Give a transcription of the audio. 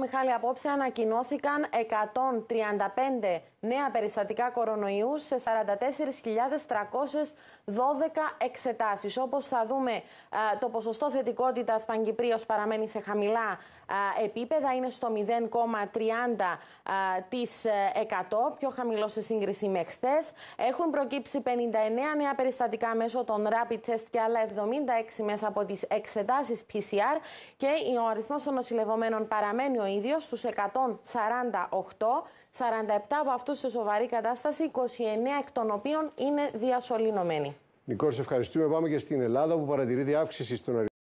Μιχάλη, απόψε ανακοινώθηκαν 135 νέα περιστατικά κορονοϊούς σε 44.312 εξετάσεις. Όπως θα δούμε, το ποσοστό θετικότητας Παγκυπρίως παραμένει σε χαμηλά επίπεδα, είναι στο 0,30%, ε, πιο χαμηλό σε σύγκριση με χθες. Έχουν προκύψει 59 νέα περιστατικά μέσω των rapid test και άλλα 76 μέσα από τις εξετάσεις PCR και ο αριθμός των νοσηλευομένων παραμένει παραμένει ο ίδιος στους 148, 47 από αυτούς σε σοβαρή κατάσταση, 29 εκ των οποίων είναι διασωληνωμένοι. Νικόλ, σε ευχαριστούμε. Πάμε και στην Ελλάδα που παρατηρείται αύξηση στον αριθμό.